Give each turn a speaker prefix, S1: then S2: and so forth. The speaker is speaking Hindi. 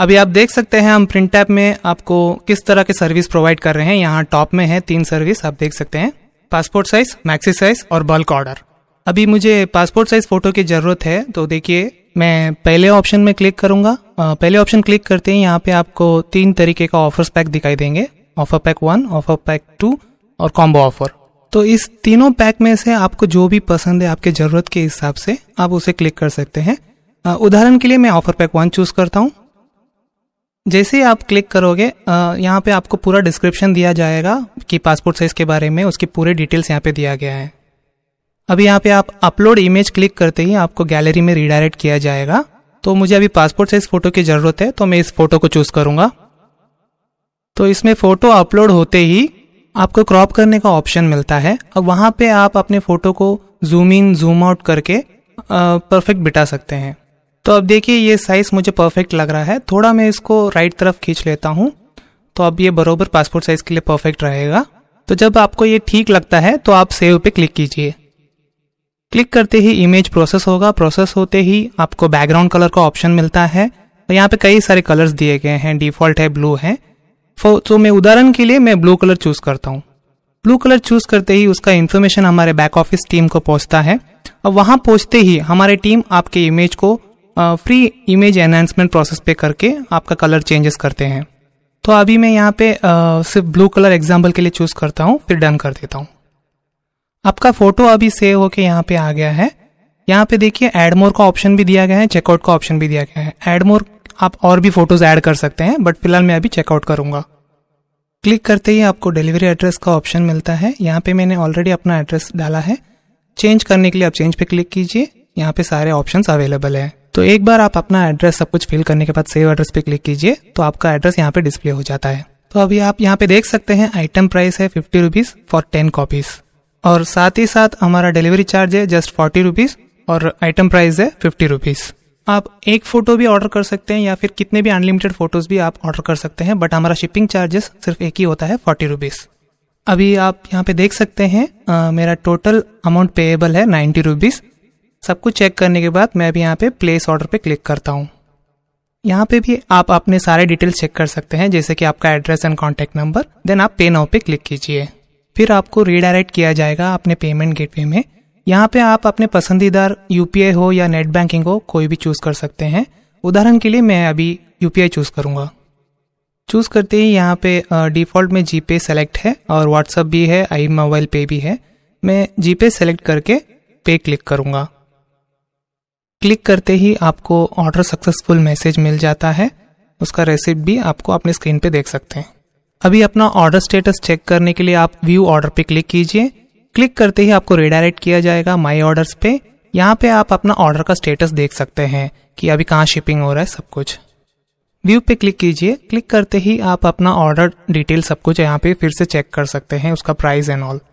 S1: अभी आप देख सकते हैं हम प्रिंट ऐप में आपको किस तरह के सर्विस प्रोवाइड कर रहे हैं यहाँ टॉप में है तीन सर्विस आप देख सकते हैं पासपोर्ट साइज मैक्सी साइज और बल्क ऑर्डर अभी मुझे पासपोर्ट साइज फोटो की जरूरत है तो देखिए मैं पहले ऑप्शन में क्लिक करूंगा पहले ऑप्शन क्लिक करते ही यहाँ पे आपको तीन तरीके का ऑफर्स पैक दिखाई देंगे offer pack one offer pack two और कॉम्बो ऑफर तो इस तीनों पैक में से आपको जो भी पसंद है आपके ज़रूरत के हिसाब से आप उसे क्लिक कर सकते हैं उदाहरण के लिए मैं ऑफर पैक वन चूज़ करता हूँ जैसे ही आप क्लिक करोगे यहाँ पे आपको पूरा डिस्क्रिप्शन दिया जाएगा कि पासपोर्ट साइज़ के बारे में उसकी पूरे डिटेल्स यहाँ पे दिया गया है अभी यहाँ पे आप अपलोड इमेज क्लिक करते ही आपको गैलरी में रिडायरेक्ट किया जाएगा तो मुझे अभी पासपोर्ट साइज फोटो की ज़रूरत है तो मैं इस फोटो को चूज़ करूंगा तो इसमें फ़ोटो अपलोड होते ही आपको क्रॉप करने का ऑप्शन मिलता है और वहां पे आप अपने फ़ोटो को जूम इन जूम आउट करके परफेक्ट बिटा सकते हैं तो अब देखिए ये साइज मुझे परफेक्ट लग रहा है थोड़ा मैं इसको राइट तरफ खींच लेता हूँ तो अब ये बरोबर पासपोर्ट साइज के लिए परफेक्ट रहेगा तो जब आपको ये ठीक लगता है तो आप सेव पे क्लिक कीजिए क्लिक करते ही इमेज प्रोसेस होगा प्रोसेस होते ही आपको बैकग्राउंड कलर का ऑप्शन मिलता है और यहाँ पे कई सारे कलर्स दिए गए हैं डिफॉल्ट है ब्लू है तो मैं उदाहरण के लिए मैं ब्लू कलर चूज करता हूँ ब्लू कलर चूज करते ही उसका इन्फॉर्मेशन हमारे बैक ऑफिस टीम को पहुंचता है और वहां पहुंचते ही हमारे टीम आपके इमेज को फ्री इमेज एनहेंसमेंट प्रोसेस पे करके आपका कलर चेंजेस करते हैं तो अभी मैं यहाँ पे सिर्फ ब्लू कलर एग्जाम्पल के लिए चूज करता हूँ फिर डन कर देता हूँ आपका फोटो अभी सेव होके यहाँ पे आ गया है यहाँ पे देखिए एड मोर का ऑप्शन भी दिया गया है चेकआउट का ऑप्शन भी दिया गया है एड मोर आप और भी फोटोज ऐड कर सकते हैं बट फिलहाल मैं अभी चेकआउट करूंगा क्लिक करते ही आपको डिलीवरी एड्रेस का ऑप्शन मिलता है यहाँ पे मैंने ऑलरेडी अपना एड्रेस डाला है चेंज करने के लिए आप चेंज पे क्लिक कीजिए यहाँ पे सारे ऑप्शंस अवेलेबल है तो एक बार आप अपना एड्रेस सब कुछ फिल करने के बाद सेव एड्रेस पे क्लिक कीजिए तो आपका एड्रेस यहाँ पे डिस्प्ले हो जाता है तो अभी आप यहाँ पे देख सकते हैं आइटम प्राइस है fifty rupees for ten copies और साथ ही साथ हमारा डिलीवरी चार्ज है जस्ट फोर्टी रुपीज और आइटम प्राइस है फिफ्टी रुपीज आप एक फोटो भी ऑर्डर कर सकते हैं या फिर कितने भी अनलिमिटेड फोटोज भी आप ऑर्डर कर सकते हैं बट हमारा शिपिंग चार्जेस सिर्फ एक ही होता है फोर्टी रुपीज अभी आप यहाँ पे देख सकते हैं आ, मेरा टोटल अमाउंट पेएबल है नाइन्टी रुपीज सब कुछ चेक करने के बाद मैं भी यहाँ पे प्लेस ऑर्डर पे क्लिक करता हूँ यहाँ पे भी आप अपने सारे डिटेल्स चेक कर सकते हैं जैसे कि आपका address and contact number then आप पे नाउ पे क्लिक कीजिए फिर आपको रीडायरेक्ट किया जाएगा अपने पेमेंट गेटवे में यहाँ पे आप अपने पसंदीदा यूपीआई हो या नेट बैंकिंग हो कोई भी चूज कर सकते हैं उदाहरण के लिए मैं अभी यूपीआई चूज करूंगा चूज करते ही यहाँ पे डिफॉल्ट में जीपे सेलेक्ट है और व्हाट्सअप भी है आई मोबाइल पे भी है मैं जीपे सेलेक्ट करके पे क्लिक करूंगा क्लिक करते ही आपको ऑर्डर सक्सेसफुल मैसेज मिल जाता है उसका रेसिप्ट भी आपको अपने स्क्रीन पे देख सकते हैं अभी अपना ऑर्डर स्टेटस चेक करने के लिए आप व्यू ऑर्डर पे क्लिक कीजिए क्लिक करते ही आपको रिडायरेक्ट किया जाएगा माई ऑर्डर्स पे यहाँ पे आप अपना ऑर्डर का स्टेटस देख सकते हैं कि अभी कहाँ शिपिंग हो रहा है सब कुछ व्यू पे क्लिक कीजिए क्लिक करते ही आप अपना ऑर्डर डिटेल सब कुछ यहाँ पे फिर से चेक कर सकते हैं उसका प्राइस एंड ऑल